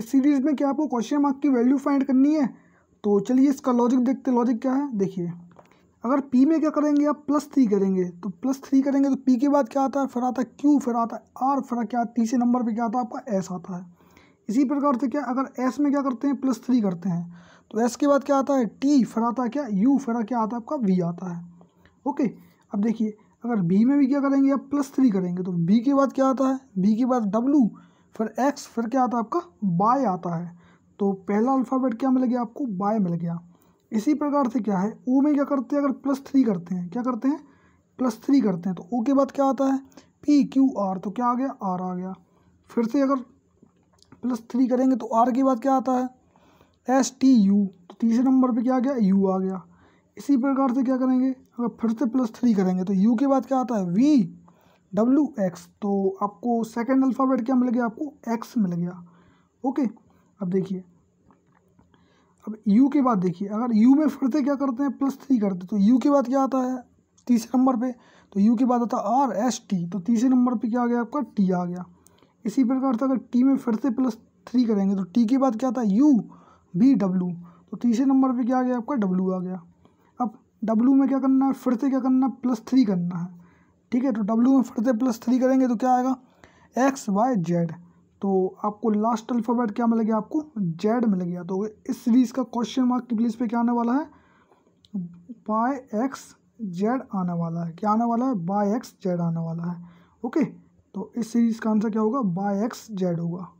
इस सीरीज़ में क्या आपको क्वेश्चन मार्क की वैल्यू फाइंड करनी है तो चलिए इसका लॉजिक देखते लॉजिक क्या है देखिए अगर पी में क्या करेंगे आप प्लस थ्री करेंगे तो प्लस थ्री करेंगे तो पी के बाद क्या आता है फिर आता है क्यू फिर आता है आर फिर क्या तीसरे नंबर पे क्या आता है आपका एस आता है इसी प्रकार से क्या अगर एस में क्या करते हैं प्लस थ्री करते हैं तो एस के बाद क्या आता है टी फिर आता है क्या यू फिर क्या आता है आपका वी आता है ओके अब देखिए अगर बी में भी क्या करेंगे आप प्लस थ्री करेंगे तो बी के बाद क्या आता है बी के बाद डब्लू फिर एक्स फिर क्या आता है आपका बाय आता है तो पहला अल्फ़ाबेट क्या मिल गया आपको बाय मिल गया इसी प्रकार से क्या है ओ में क्या करते हैं अगर प्लस थ्री करते हैं क्या करते हैं प्लस थ्री करते हैं तो ओ के बाद क्या आता है पी क्यू आर तो क्या आ गया आर आ गया फिर से अगर प्लस थ्री करेंगे तो आर के बाद क्या आता है एस टी यू तो तीसरे नंबर पे क्या आ गया यू आ गया इसी प्रकार से क्या करेंगे अगर फिर से प्लस थ्री करेंगे तो यू के बाद क्या आता है वी डब्ल्यू एक्स तो आपको सेकेंड अल्फ़ाबेट क्या मिल गया आपको एक्स मिल गया ओके अब देखिए अब यू के बाद देखिए अगर यू में फिर से क्या करते हैं प्लस थ्री करते तो यू के बाद क्या आता है तीसरे नंबर पे तो यू के बाद आता है आर एस टी तो तीसरे नंबर पे क्या आ गया आपका टी आ गया इसी प्रकार से अगर टी में फिर से प्लस थ्री करेंगे तो टी के बाद क्या आता है यू बी डब्ल्यू तो तीसरे नंबर पे क्या आ गया आपका डब्ल्यू आ गया अब डब्ल्यू में क्या करना है फिर से क्या करना है प्लस थ्री करना है ठीक है तो डब्ल्यू में फिर से प्लस थ्री करेंगे तो क्या आएगा एक्स वाई जेड तो आपको लास्ट अल्फ़ाबेट क्या मिल गया आपको जेड मिल गया तो इस सीरीज़ का क्वेश्चन मार्क की प्लेस पे क्या आने वाला है बाय एक्स जेड आने वाला है क्या आने वाला है बाय एक्स जेड आने वाला है ओके तो इस सीरीज़ का आंसर क्या होगा बाय एक्स जेड होगा